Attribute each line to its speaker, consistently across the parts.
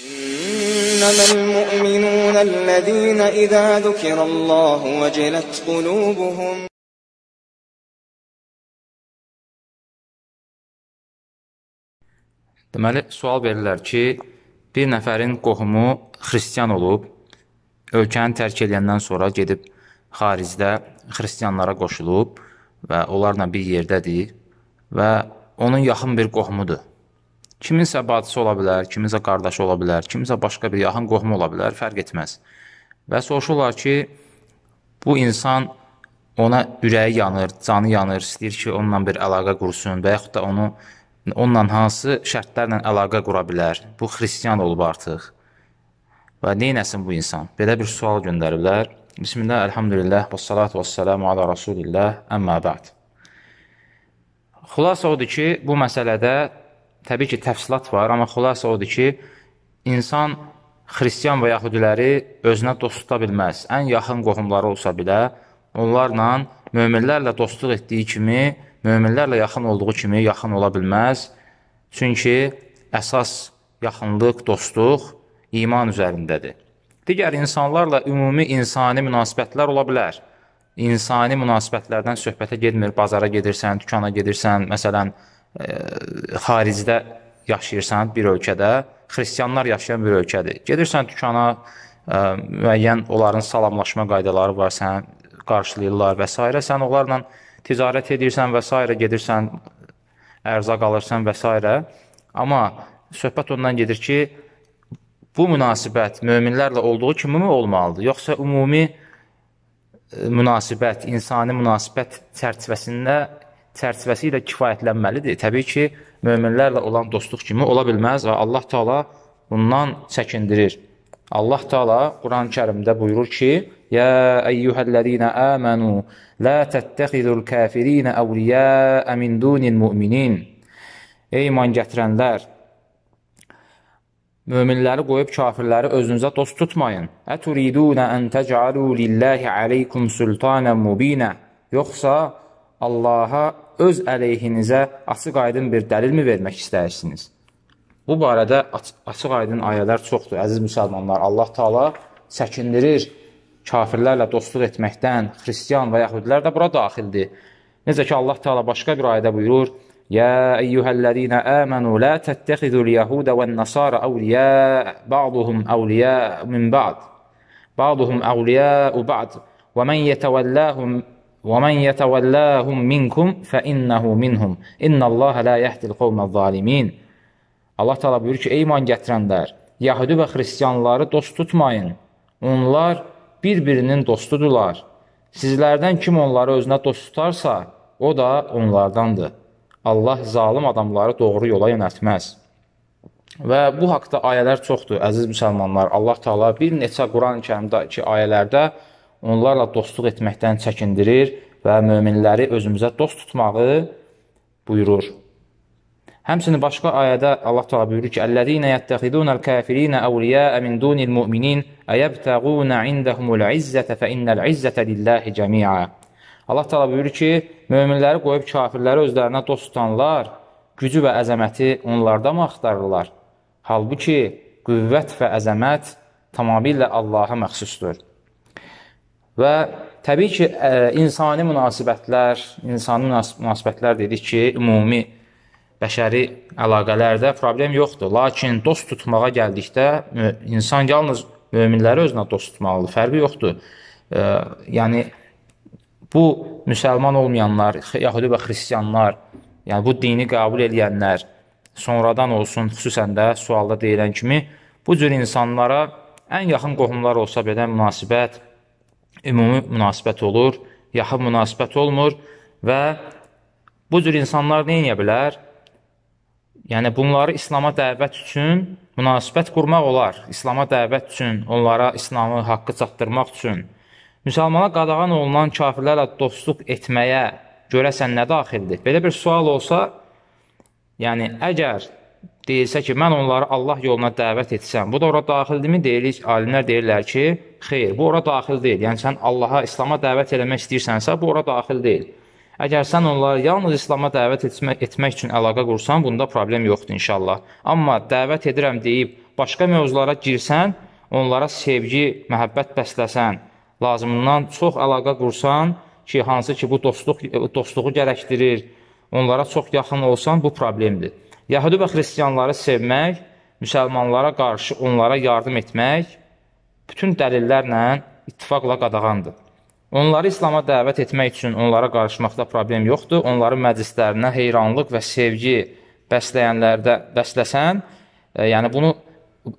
Speaker 1: إنما المؤمنون الذين إذا ذكر الله وجلت قلوبهم Deməli, sual verirlər ki, bir nəfərin qohumu xristiyan olub, ölkəni tərk edəndən sonra gedib xaricdə xristiyanlara qoşulub və onlarla bir yerdədir və onun yaxın bir qohumudur. Kiminsə bacısı ola bilər, kiminsə qardaşı ola bilər, kiminsə başqa bir yaxın qohum ola bilər, fərq etməz. Və soruşurlar ki, bu insan ona ürəyi yanır, canı yanır, istəyir ki, onunla bir əlaqə qursun və yaxud da onu onunla hansı şərtlərlə əlaqə qura bilər? Bu xristian olub artıq. Və neynəsin bu insan? Belə bir sual göndəriblər. Bismillah, elhamdülillah, və salatu və salamu ala rasulillah, əmmə bəd. Xulasa odur ki, bu məsələdə təbii ki, təfsilat var, amma xülasə odur ki, insan xristian və yahudiləri özünə dost tuta bilməz. Ən yaxın qohumları olsa belə, onlarla, möminlərlə dostluq etdiyi kimi, möminlərlə yaxın olduğu kimi yaxın ola bilməz. Çünki əsas yaxınlıq, dostluq iman üzərindədir. Digər insanlarla ümumi insani münasibətlər ola bilər. İnsani münasibətlərdən söhbətə getmir, bazara gedirsən, dükana gedirsən, məsələn, ə, xaricdə yaşayırsan bir ölkədə, xristianlar yaşayan bir ölkədir. Gedirsən dükana, ə, e, müəyyən onların salamlaşma qaydaları var, sən qarşılayırlar və s. sən onlarla ticarət edirsən və s. gedirsən, ərzaq alırsan və s. Amma söhbət ondan gedir ki, bu münasibət möminlərlə olduğu kimi mi olmalıdır? Yoxsa ümumi e, münasibət, insani münasibət çərçivəsində çərçivəsi ilə kifayətlənməlidir. Təbii ki, möminlərlə olan dostluq kimi ola bilməz və Allah Taala bundan çəkindirir. Allah Taala Quran-Kərimdə buyurur ki: "Ya eyyuhellezina amanu la tattahizul kafirina awliya min dunil mu'minin." Ey iman gətirənlər, möminləri qoyub kafirləri özünüzə dost tutmayın. Əturiduna an tec'alu lillahi aleykum sultanan mubina. Yoxsa Allaha öz əleyhinizə açıq-aydın bir dəlilmi vermək istəyirsiniz? Bu barədə açıq-aydın ayələr çoxdur, əziz müsəlmanlar. Allah Taala çəkindirir kafirlərlə dostluq etməkdən, xristian və yəhudilər də bura daxildir. Necə ki Allah Taala başqa bir ayədə buyurur: يا أيها الذين آمنوا لا تتخذوا اليهود والنصارى أولياء بعضهم أولياء من بعض بعضهم أولياء بعض ومن يتولاهم وَمَنْ يَتَوَلَّاهُمْ مِنْكُمْ فَإِنَّهُ مِنْهُمْ اِنَّ اللّٰهَ لَا يَحْدِ الْقَوْمَ الظَّالِمِينَ Allah təala buyurur ki, ey iman gətirənlər, Yahudi və xristianları dost tutmayın. Onlar bir-birinin dostudurlar. Sizlərdən kim onları özünə dost tutarsa, o da onlardandır. Allah zalım adamları doğru yola yönəltməz. Və bu haqda ayələr çoxdur, əziz müsəlmanlar. Allah Taala bir neçə Quran-Kərimdəki ayələrdə onlarla dostluq etməkdən çəkindirir və möminləri özümüzə dost tutmağı buyurur. Həmçinin başqa ayədə Allah Teala buyurur ki: "Əllezîne yettehizûnel kâfirîne awliyâ'e min dûnil mu'minîn eyebtagûne indehumul izzete fe innel izzete lillâhi cemî'a." Allah Teala buyurur ki, möminləri qoyub kafirləri özlərinə dost tutanlar gücü və əzəməti onlarda mı axtarırlar? Halbuki qüvvət və əzəmət tamamilə Allaha məxsusdur. Və təbii ki, insani münasibətlər, insani münasibətlər dedik ki, ümumi bəşəri əlaqələrdə problem yoxdur. Lakin dost tutmağa gəldikdə insan yalnız möminləri özünə dost tutmalıdır. Fərqi yoxdur. Yəni bu müsəlman olmayanlar, yəhudi və xristianlar, yəni bu dini qəbul edənlər sonradan olsun, xüsusən də sualda deyilən kimi bu cür insanlara ən yaxın qohumlar olsa belə münasibət ümumi münasibət olur, yaxın münasibət olmur və bu cür insanlar nə edə bilər? Yəni bunları İslama dəvət üçün münasibət qurmaq olar. İslama dəvət üçün, onlara İslamı haqqı çatdırmaq üçün. Müsəlmana qadağan olunan kafirlərlə dostluq etməyə görəsən nə daxildir? Belə bir sual olsa, yəni əgər deyilsə ki, mən onları Allah yoluna dəvət etsəm, bu da ora daxildimi? Deyilik, alimlər deyirlər ki, xeyr, bu ora daxil deyil. Yəni, sən Allaha, İslama dəvət eləmək istəyirsənsə, bu ora daxil deyil. Əgər sən onları yalnız İslama dəvət etmək, etmək üçün əlaqə qursan, bunda problem yoxdur inşallah. Amma dəvət edirəm deyib, başqa mövzulara girsən, onlara sevgi, məhəbbət bəsləsən, lazımından çox əlaqə qursan ki, hansı ki, bu dostluq, dostluğu gərəkdirir, onlara çox yaxın olsan, bu problemdir. Yəhudi və xristianları sevmək, müsəlmanlara qarşı onlara yardım etmək bütün dəlillərlə ittifaqla qadağandır. Onları İslama dəvət etmək üçün onlara qarışmaqda problem yoxdur. Onların məclislərinə heyranlıq və sevgi bəsləyənlərdə bəsləsən, e, yəni bunu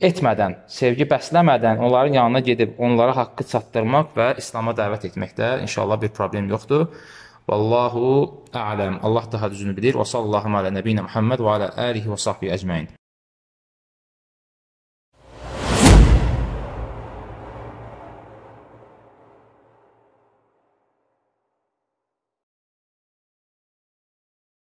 Speaker 1: etmədən, sevgi bəsləmədən onların yanına gedib onlara haqqı çatdırmaq və İslama dəvət etməkdə inşallah bir problem yoxdur. والله أعلم الله تهدى جنب دير وصلى الله على نبينا محمد وعلى آله وصحبه أجمعين